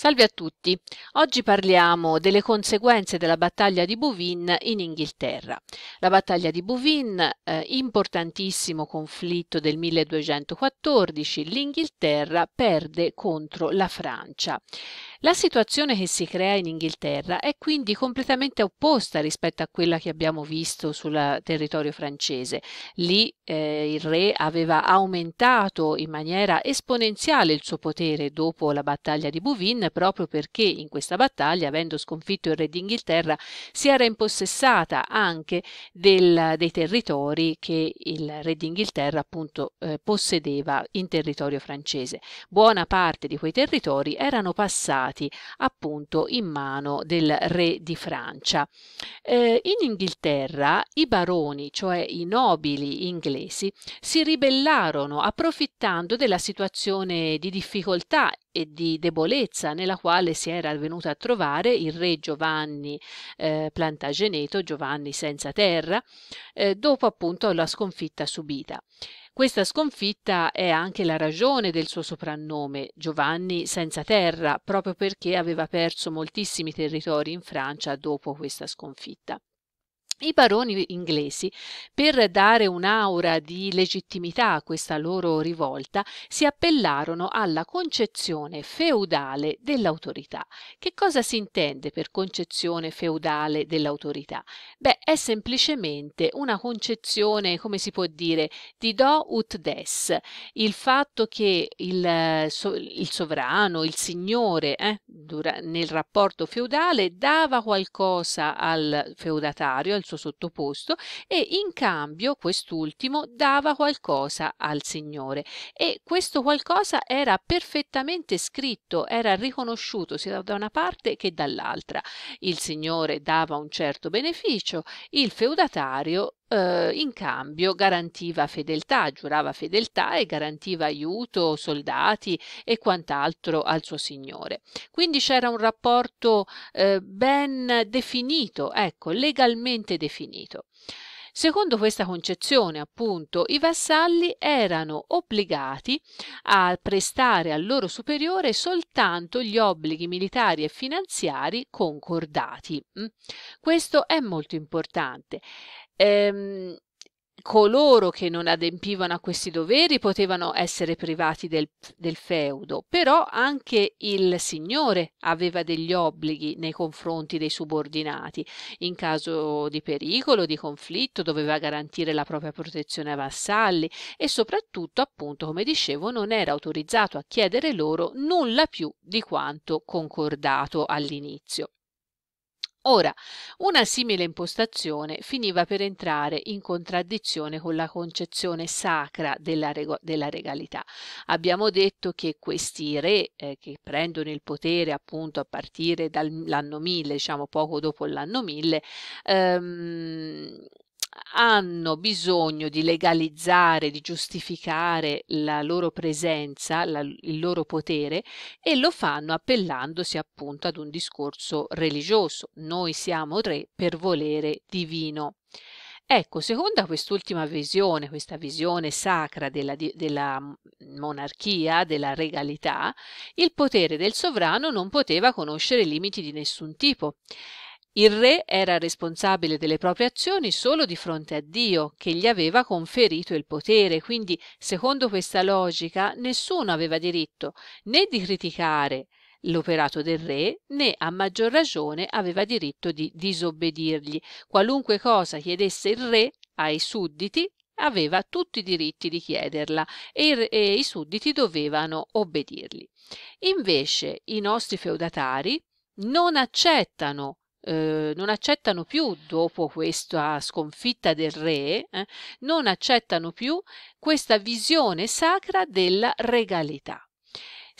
Salve a tutti. Oggi parliamo delle conseguenze della battaglia di Bouvin in Inghilterra. La battaglia di Bouvin, eh, importantissimo conflitto del 1214, l'Inghilterra perde contro la Francia. La situazione che si crea in Inghilterra è quindi completamente opposta rispetto a quella che abbiamo visto sul territorio francese. Lì eh, il re aveva aumentato in maniera esponenziale il suo potere dopo la battaglia di Bouvin proprio perché in questa battaglia, avendo sconfitto il re d'Inghilterra, si era impossessata anche del, dei territori che il re d'Inghilterra appunto eh, possedeva in territorio francese. Buona parte di quei territori erano passati appunto in mano del re di Francia. Eh, in Inghilterra i baroni, cioè i nobili inglesi, si ribellarono approfittando della situazione di difficoltà e di debolezza nella quale si era venuto a trovare il re Giovanni eh, Plantageneto, Giovanni senza terra, eh, dopo appunto la sconfitta subita. Questa sconfitta è anche la ragione del suo soprannome, Giovanni senza terra, proprio perché aveva perso moltissimi territori in Francia dopo questa sconfitta. I baroni inglesi, per dare un'aura di legittimità a questa loro rivolta, si appellarono alla concezione feudale dell'autorità. Che cosa si intende per concezione feudale dell'autorità? Beh, è semplicemente una concezione, come si può dire, di do ut des, il fatto che il, eh, il sovrano, il signore, eh, nel rapporto feudale dava qualcosa al feudatario, al suo sottoposto e in cambio quest'ultimo dava qualcosa al Signore e questo qualcosa era perfettamente scritto, era riconosciuto sia da una parte che dall'altra. Il Signore dava un certo beneficio, il feudatario eh, in cambio garantiva fedeltà, giurava fedeltà e garantiva aiuto, soldati e quant'altro al suo signore. Quindi c'era un rapporto eh, ben definito, ecco, legalmente definito. Secondo questa concezione, appunto, i vassalli erano obbligati a prestare al loro superiore soltanto gli obblighi militari e finanziari concordati. Mm? Questo è molto importante ehm, coloro che non adempivano a questi doveri potevano essere privati del, del, feudo, però anche il signore aveva degli obblighi nei confronti dei subordinati. In caso di pericolo, di conflitto, doveva garantire la propria protezione ai vassalli e soprattutto, appunto, come dicevo, non era autorizzato a chiedere loro nulla più di quanto concordato all'inizio. Ora, una simile impostazione finiva per entrare in contraddizione con la concezione sacra della, rego- della regalità. Abbiamo detto che questi re eh, che prendono il potere appunto a partire dall'anno 1000, diciamo poco dopo l'anno 1000, ehm, hanno bisogno di legalizzare, di giustificare la loro presenza, la, il loro potere e lo fanno appellandosi appunto ad un discorso religioso. Noi siamo re per volere divino. Ecco, secondo quest'ultima visione, questa visione sacra della, della, mm, monarchia, della regalità, il potere del sovrano non poteva conoscere limiti di nessun tipo il re era responsabile delle proprie azioni solo di fronte a Dio, che gli aveva conferito il potere, quindi secondo questa logica nessuno aveva diritto né di criticare l'operato del re, né a maggior ragione aveva diritto di disobbedirgli. Qualunque cosa chiedesse il re ai sudditi aveva tutti i diritti di chiederla e, e i sudditi dovevano obbedirgli. Invece i nostri feudatari non accettano eh, non accettano più, dopo questa sconfitta del re, eh, non accettano più questa visione sacra della regalità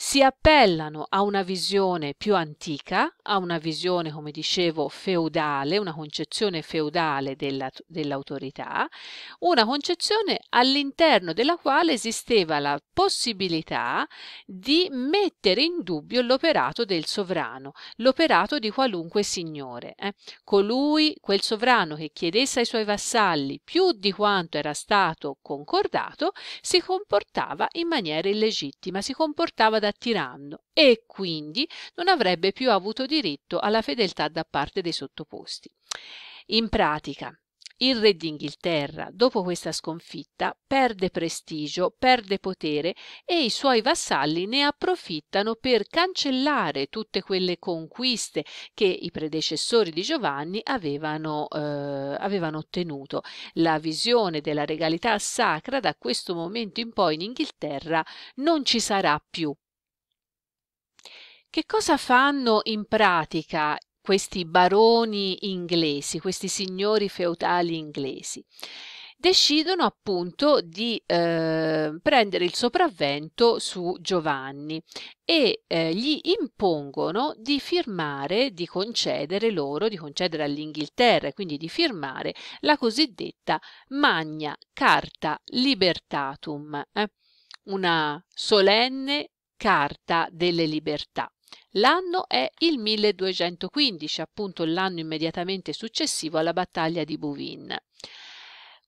si appellano a una visione più antica, a una visione, come dicevo, feudale, una concezione feudale della, dell'autorità, una concezione all'interno della quale esisteva la possibilità di mettere in dubbio l'operato del sovrano, l'operato di qualunque signore. Eh. Colui, quel sovrano che chiedesse ai suoi vassalli più di quanto era stato concordato, si comportava in maniera illegittima, si comportava da attirando e quindi non avrebbe più avuto diritto alla fedeltà da parte dei sottoposti. In pratica, il re d'Inghilterra, dopo questa sconfitta, perde prestigio, perde potere e i suoi vassalli ne approfittano per cancellare tutte quelle conquiste che i predecessori di Giovanni avevano, eh, avevano ottenuto. La visione della regalità sacra da questo momento in poi in Inghilterra non ci sarà più che cosa fanno in pratica questi baroni inglesi, questi signori feudali inglesi? Decidono appunto di eh, prendere il sopravvento su Giovanni e eh, gli impongono di firmare, di concedere loro, di concedere all'Inghilterra, quindi di firmare la cosiddetta Magna Carta Libertatum, eh? una solenne Carta delle Libertà. L'anno è il 1215, appunto l'anno immediatamente successivo alla battaglia di Bouvines.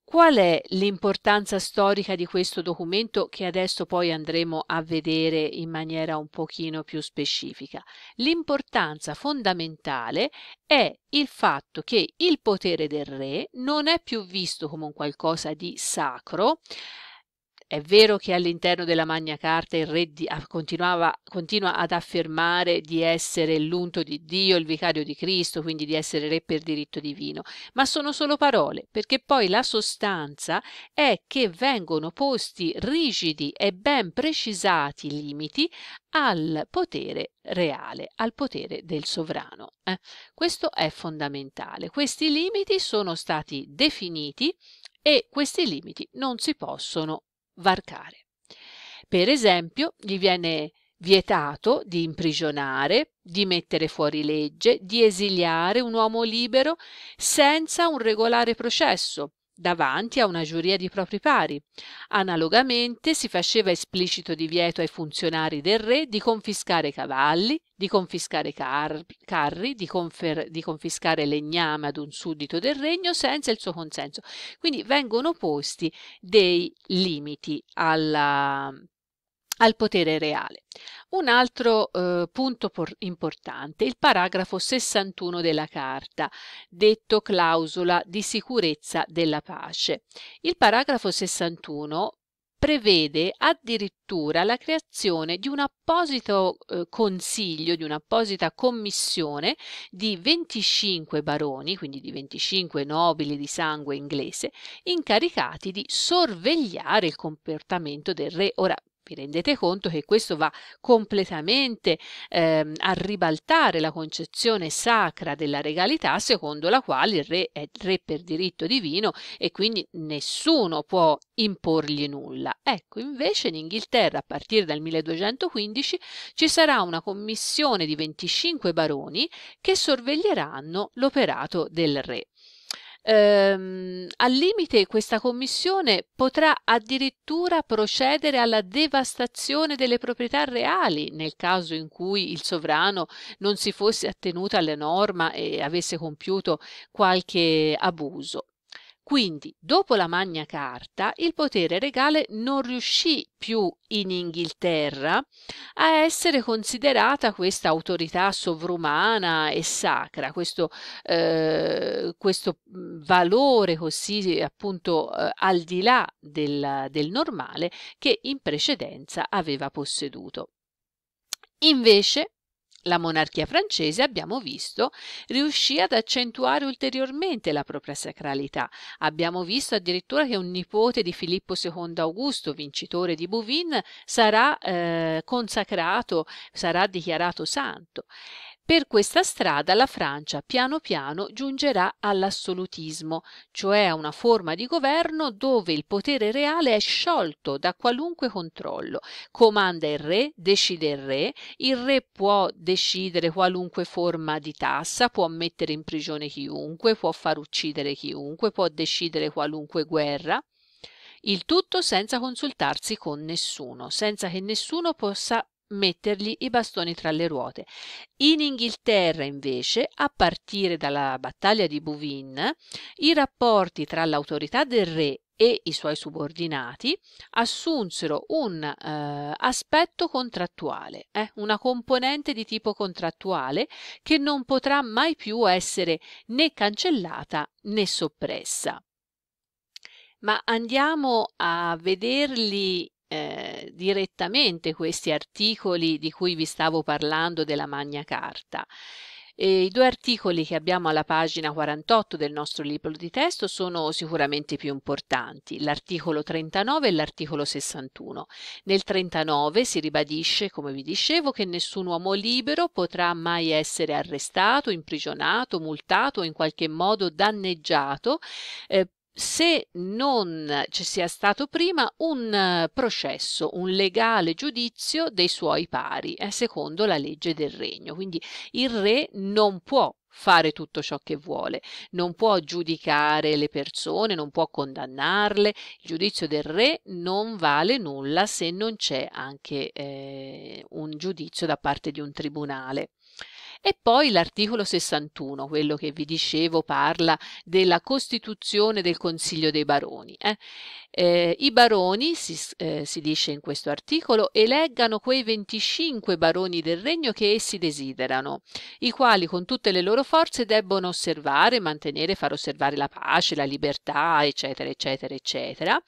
Qual è l'importanza storica di questo documento che adesso poi andremo a vedere in maniera un pochino più specifica? L'importanza fondamentale è il fatto che il potere del re non è più visto come un qualcosa di sacro, è vero che all'interno della Magna Carta il re di, continua ad affermare di essere l'unto di Dio, il vicario di Cristo, quindi di essere re per diritto divino, ma sono solo parole, perché poi la sostanza è che vengono posti rigidi e ben precisati limiti al potere reale, al potere del sovrano. Eh? Questo è fondamentale. Questi limiti sono stati definiti e questi limiti non si possono varcare. Per esempio, gli viene vietato di imprigionare, di mettere fuori legge, di esiliare un uomo libero senza un regolare processo davanti a una giuria di propri pari. Analogamente si faceva esplicito divieto ai funzionari del re di confiscare cavalli, di confiscare car- carri, di, confer- di confiscare legname ad un suddito del regno senza il suo consenso. Quindi vengono posti dei limiti alla al potere reale. Un altro eh, punto importante, il paragrafo 61 della Carta, detto clausola di sicurezza della pace. Il paragrafo 61 prevede addirittura la creazione di un apposito eh, consiglio, di un'apposita commissione di 25 baroni, quindi di 25 nobili di sangue inglese, incaricati di sorvegliare il comportamento del re. Ora, vi rendete conto che questo va completamente eh, a ribaltare la concezione sacra della regalità secondo la quale il re è re per diritto divino e quindi nessuno può imporgli nulla. Ecco, invece in Inghilterra a partire dal 1215 ci sarà una commissione di 25 baroni che sorveglieranno l'operato del re ehm, al limite questa commissione potrà addirittura procedere alla devastazione delle proprietà reali nel caso in cui il sovrano non si fosse attenuto alla norma e avesse compiuto qualche abuso. Quindi, dopo la Magna Carta, il potere regale non riuscì più in Inghilterra a essere considerata questa autorità sovrumana e sacra, questo, eh, questo valore così appunto eh, al di là del, del normale che in precedenza aveva posseduto. Invece, la monarchia francese, abbiamo visto, riuscì ad accentuare ulteriormente la propria sacralità. Abbiamo visto addirittura che un nipote di Filippo II Augusto, vincitore di Bouvines, sarà eh, consacrato, sarà dichiarato santo. Per questa strada la Francia piano piano giungerà all'assolutismo, cioè a una forma di governo dove il potere reale è sciolto da qualunque controllo. Comanda il re, decide il re, il re può decidere qualunque forma di tassa, può mettere in prigione chiunque, può far uccidere chiunque, può decidere qualunque guerra. Il tutto senza consultarsi con nessuno, senza che nessuno possa mettergli i bastoni tra le ruote. In Inghilterra, invece, a partire dalla battaglia di Bouvines, i rapporti tra l'autorità del re e i suoi subordinati assunsero un eh, aspetto contrattuale, eh, una componente di tipo contrattuale che non potrà mai più essere né cancellata né soppressa. Ma andiamo a vederli eh, eh, direttamente questi articoli di cui vi stavo parlando della Magna Carta. E I due articoli che abbiamo alla pagina 48 del nostro libro di testo sono sicuramente più importanti, l'articolo 39 e l'articolo 61. Nel 39 si ribadisce, come vi dicevo, che nessun uomo libero potrà mai essere arrestato, imprigionato, multato o in qualche modo danneggiato eh, se non ci sia stato prima un eh, processo, un legale giudizio dei suoi pari, eh, secondo la legge del regno. Quindi il re non può fare tutto ciò che vuole, non può giudicare le persone, non può condannarle, il giudizio del re non vale nulla se non c'è anche eh, un giudizio da parte di un tribunale. E poi l'articolo 61, quello che vi dicevo, parla della costituzione del Consiglio dei Baroni. Eh? Eh, I baroni, si, eh, si, dice in questo articolo, eleggano quei 25 baroni del regno che essi desiderano, i quali con tutte le loro forze debbono osservare, mantenere, far osservare la pace, la libertà, eccetera, eccetera, eccetera.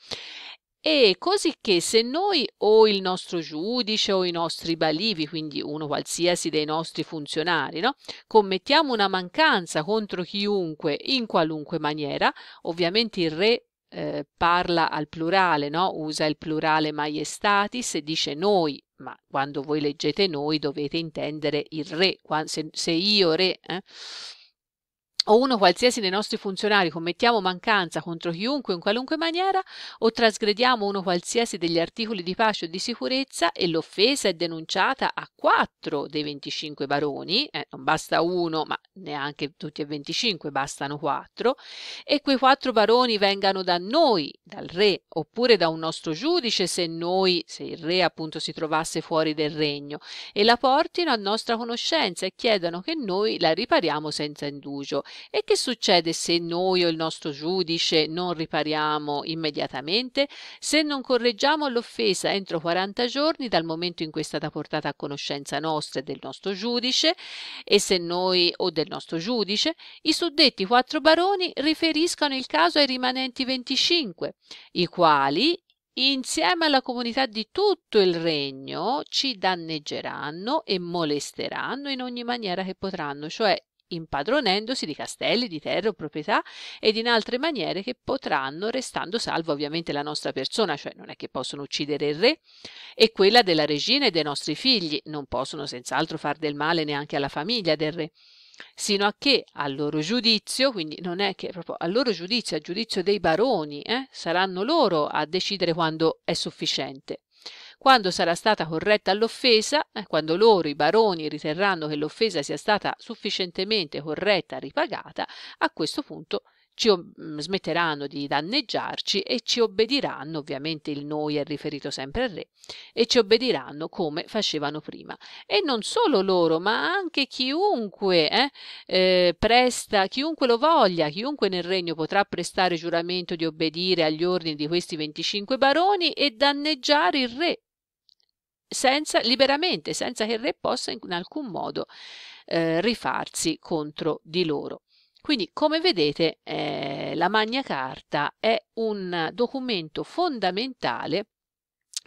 E cosicché se noi o il nostro giudice o i nostri balivi, quindi uno qualsiasi dei nostri funzionari, no? commettiamo una mancanza contro chiunque in qualunque maniera, ovviamente il re eh, parla al plurale, no? usa il plurale maiestatis e dice noi, ma quando voi leggete noi dovete intendere il re, se, io re. Eh? o uno qualsiasi dei nostri funzionari commettiamo mancanza contro chiunque in qualunque maniera, o trasgrediamo uno qualsiasi degli articoli di pace o di sicurezza e l'offesa è denunciata a quattro dei 25 baroni, eh, non basta uno, ma neanche tutti e 25, bastano quattro, e quei quattro baroni vengano da noi, dal re, oppure da un nostro giudice se noi, se il re appunto si trovasse fuori del regno, e la portino a nostra conoscenza e chiedano che noi la ripariamo senza indugio e che succede se noi o il nostro giudice non ripariamo immediatamente? Se non correggiamo l'offesa entro 40 giorni dal momento in cui è stata portata a conoscenza nostra e del nostro giudice e se noi o del nostro giudice, i suddetti quattro baroni riferiscano il caso ai rimanenti 25, i quali insieme alla comunità di tutto il regno ci danneggeranno e molesteranno in ogni maniera che potranno, cioè impadronendosi di castelli, di terre o proprietà ed in altre maniere che potranno, restando salva ovviamente la nostra persona, cioè non è che possono uccidere il re, e quella della regina e dei nostri figli, non possono senz'altro far del male neanche alla famiglia del re sino a che al loro giudizio, quindi non è che proprio al loro giudizio, a giudizio dei baroni, eh, saranno loro a decidere quando è sufficiente. Quando sarà stata corretta l'offesa, eh, quando loro, i baroni, riterranno che l'offesa sia stata sufficientemente corretta, ripagata, a questo punto ci mm, smetteranno di danneggiarci e ci obbediranno, ovviamente il noi è riferito sempre al re, e ci obbediranno come facevano prima. E non solo loro, ma anche chiunque eh, eh, presta, chiunque lo voglia, chiunque nel regno potrà prestare giuramento di obbedire agli ordini di questi 25 baroni e danneggiare il re senza, liberamente, senza che il re possa in alcun modo eh, rifarsi contro di loro. Quindi, come vedete, eh, la Magna Carta è un documento fondamentale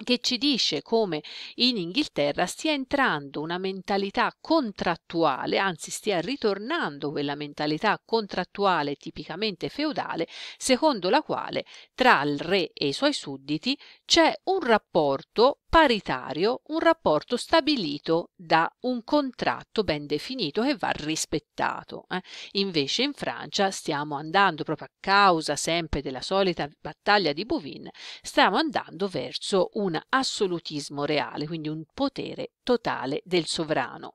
che ci dice come in Inghilterra stia entrando una mentalità contrattuale, anzi stia ritornando quella mentalità contrattuale tipicamente feudale, secondo la quale tra il re e i suoi sudditi c'è un rapporto paritario, un rapporto stabilito da un contratto ben definito che va rispettato. Eh? Invece in Francia stiamo andando, proprio a causa sempre della solita battaglia di Bouvin, stiamo andando verso un assolutismo reale, quindi un potere totale del sovrano.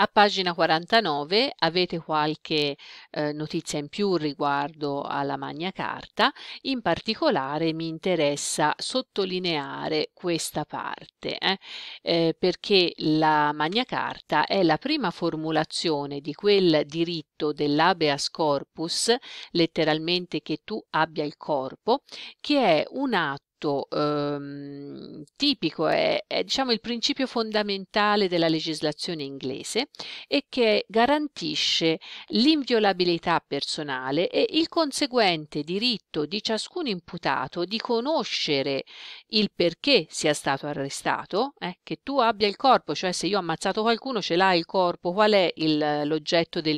A pagina 49 avete qualche eh, notizia in più riguardo alla Magna Carta, in particolare mi interessa sottolineare questa parte, eh? Eh, perché la Magna Carta è la prima formulazione di quel diritto dell'abeas corpus, letteralmente che tu abbia il corpo, che è un atto molto ehm, tipico, è, è diciamo, il principio fondamentale della legislazione inglese e che garantisce l'inviolabilità personale e il conseguente diritto di ciascun imputato di conoscere il perché sia stato arrestato, eh, che tu abbia il corpo, cioè se io ho ammazzato qualcuno ce l'hai il corpo, qual è il, l'oggetto del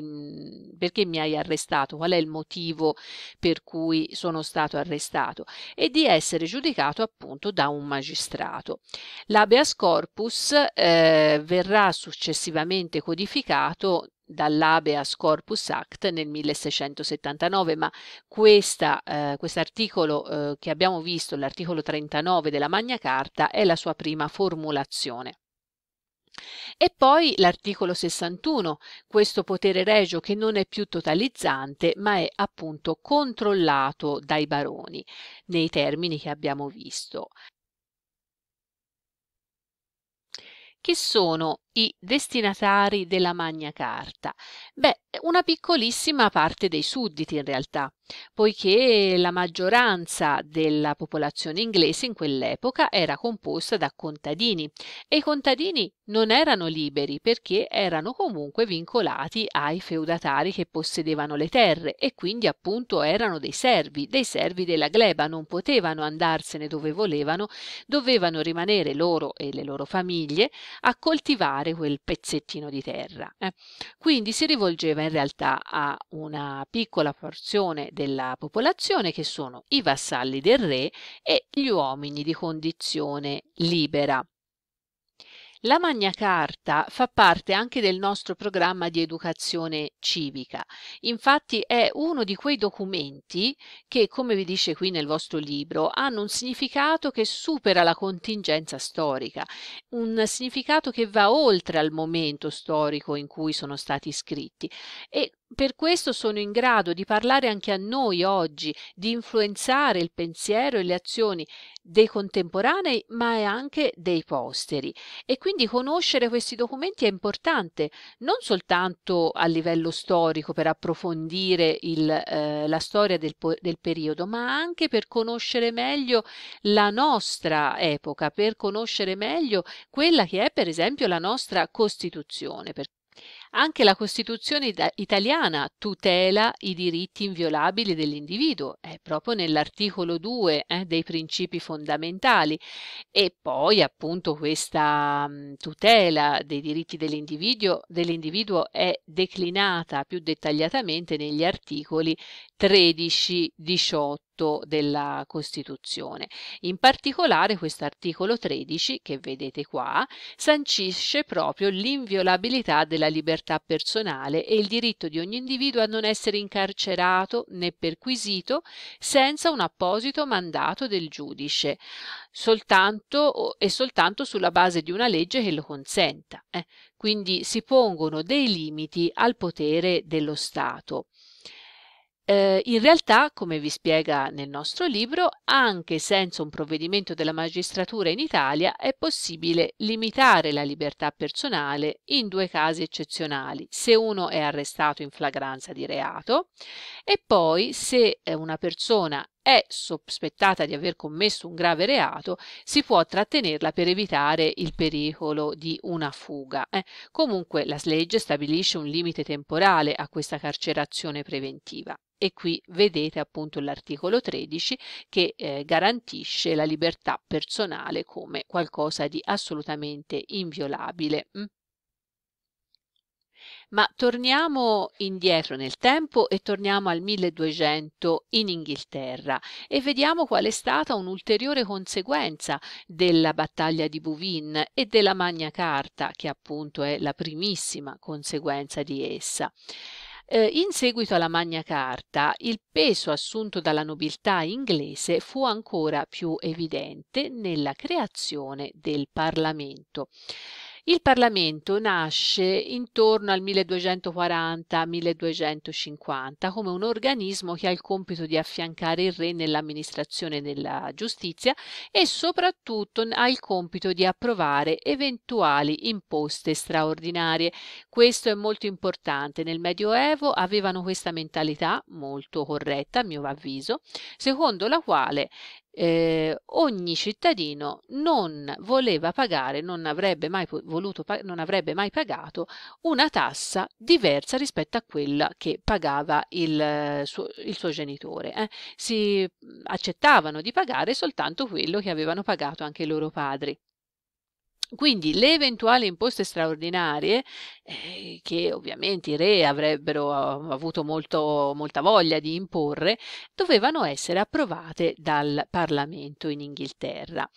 perché mi hai arrestato, qual è il motivo per cui sono stato arrestato e di essere giudicato giudicato appunto da un magistrato. L'abeas corpus eh, verrà successivamente codificato dall'Abeas Corpus Act nel 1679, ma questo eh, articolo eh, che abbiamo visto, l'articolo 39 della Magna Carta, è la sua prima formulazione. E poi l'articolo 61, questo potere regio che non è più totalizzante ma è appunto controllato dai baroni nei termini che abbiamo visto. Che sono i destinatari della Magna Carta? Beh, una piccolissima parte dei sudditi in realtà, poiché la maggioranza della popolazione inglese in quell'epoca era composta da contadini e i contadini non erano liberi perché erano comunque vincolati ai feudatari che possedevano le terre e quindi appunto erano dei servi, dei servi della gleba, non potevano andarsene dove volevano, dovevano rimanere loro e le loro famiglie a coltivare trovare quel pezzettino di terra. Eh. Quindi si rivolgeva in realtà a una piccola porzione della popolazione che sono i vassalli del re e gli uomini di condizione libera. La Magna Carta fa parte anche del nostro programma di educazione civica. Infatti è uno di quei documenti che, come vi dice qui nel vostro libro, hanno un significato che supera la contingenza storica, un significato che va oltre al momento storico in cui sono stati scritti e per questo sono in grado di parlare anche a noi oggi, di influenzare il pensiero e le azioni dei contemporanei ma è anche dei posteri e quindi conoscere questi documenti è importante non soltanto a livello storico per approfondire il, eh, la storia del, del periodo ma anche per conoscere meglio la nostra epoca, per conoscere meglio quella che è per esempio la nostra Costituzione, per anche la Costituzione italiana tutela i diritti inviolabili dell'individuo, è proprio nell'articolo 2 eh, dei principi fondamentali. E poi appunto questa tutela dei diritti dell'individuo, dell'individuo è declinata più dettagliatamente negli articoli 13, 18 tutto della Costituzione. In particolare questo articolo 13, che vedete qua, sancisce proprio l'inviolabilità della libertà personale e il diritto di ogni individuo a non essere incarcerato né perquisito senza un apposito mandato del giudice, soltanto e soltanto sulla base di una legge che lo consenta. Eh? Quindi si pongono dei limiti al potere dello Stato. Eh, in realtà, come vi spiega nel nostro libro, anche senza un provvedimento della magistratura in Italia è possibile limitare la libertà personale in due casi eccezionali, se uno è arrestato in flagranza di reato e poi se eh, una persona è sospettata di aver commesso un grave reato, si può trattenerla per evitare il pericolo di una fuga. Eh, comunque la legge stabilisce un limite temporale a questa carcerazione preventiva e qui vedete appunto l'articolo 13 che eh, garantisce la libertà personale come qualcosa di assolutamente inviolabile. Mm? Ma torniamo indietro nel tempo e torniamo al 1200 in Inghilterra e vediamo qual è stata un'ulteriore conseguenza della battaglia di Bouvines e della Magna Carta, che appunto è la primissima conseguenza di essa eh, in seguito alla Magna Carta, il peso assunto dalla nobiltà inglese fu ancora più evidente nella creazione del Parlamento. Il Parlamento nasce intorno al 1240-1250 come un organismo che ha il compito di affiancare il re nell'amministrazione della giustizia e soprattutto ha il compito di approvare eventuali imposte straordinarie. Questo è molto importante. Nel Medioevo avevano questa mentalità molto corretta, a mio avviso, secondo la quale eh, ogni cittadino non voleva pagare, non avrebbe, mai voluto, non avrebbe mai pagato una tassa diversa rispetto a quella che pagava il suo, il suo genitore. Eh. Si accettavano di pagare soltanto quello che avevano pagato anche i loro padri. Quindi le eventuali imposte straordinarie, eh, che ovviamente i re avrebbero uh, avuto molto, molta voglia di imporre, dovevano essere approvate dal Parlamento in Inghilterra.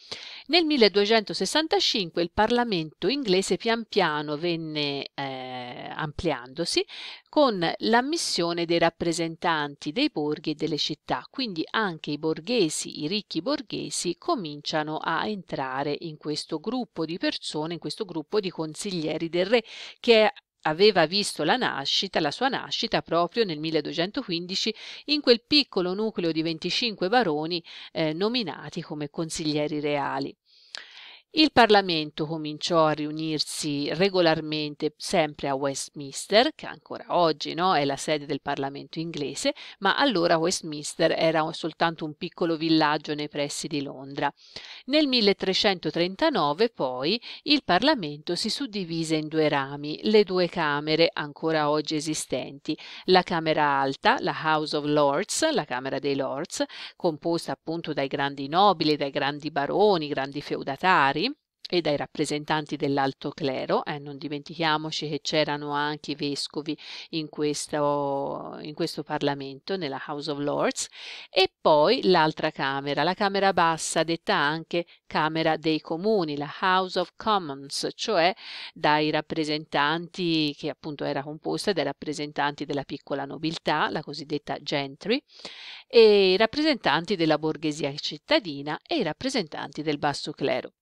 Nel 1265 il Parlamento inglese pian piano venne eh, ampliandosi con l'ammissione dei rappresentanti dei borghi e delle città, quindi anche i borghesi, i ricchi borghesi, cominciano a entrare in questo gruppo di persone in questo gruppo di consiglieri del re che aveva visto la nascita, la sua nascita proprio nel 1215 in quel piccolo nucleo di 25 baroni eh, nominati come consiglieri reali. Il Parlamento cominciò a riunirsi regolarmente sempre a Westminster, che ancora oggi no, è la sede del Parlamento inglese, ma allora Westminster era soltanto un piccolo villaggio nei pressi di Londra. Nel 1339 poi il Parlamento si suddivise in due rami, le due Camere ancora oggi esistenti, la Camera Alta, la House of Lords, la Camera dei Lords, composta appunto dai grandi nobili, dai grandi baroni, grandi feudatari, e dai rappresentanti dell'alto clero, eh, non dimentichiamoci che c'erano anche i vescovi in questo, in questo Parlamento, nella House of Lords, e poi l'altra Camera, la Camera Bassa, detta anche Camera dei Comuni, la House of Commons, cioè dai rappresentanti, che appunto era composta dai rappresentanti della piccola nobiltà, la cosiddetta gentry, e i rappresentanti della borghesia cittadina e i rappresentanti del basso clero.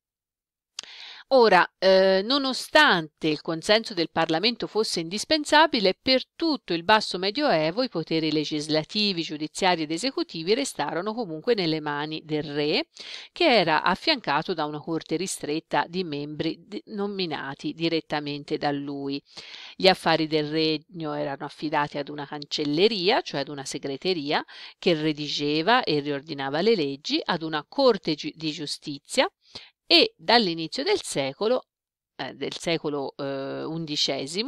Ora, eh, nonostante il consenso del Parlamento fosse indispensabile, per tutto il basso medioevo i poteri legislativi, giudiziari ed esecutivi restarono comunque nelle mani del re, che era affiancato da una corte ristretta di membri nominati direttamente da lui. Gli affari del regno erano affidati ad una cancelleria, cioè ad una segreteria, che redigeva e riordinava le leggi, ad una corte di giustizia, e dall'inizio del secolo eh, del secolo XI, eh,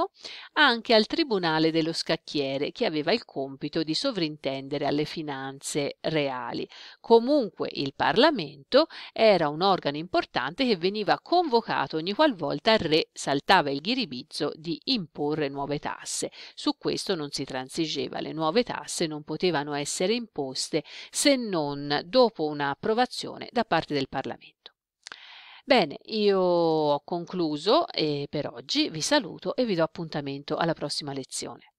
anche al Tribunale dello Scacchiere, che aveva il compito di sovrintendere alle finanze reali. Comunque il Parlamento era un organo importante che veniva convocato ogni qualvolta il re saltava il ghiribizzo di imporre nuove tasse. Su questo non si transigeva, le nuove tasse non potevano essere imposte se non dopo un'approvazione da parte del Parlamento. Bene, io ho concluso e per oggi vi saluto e vi do appuntamento alla prossima lezione.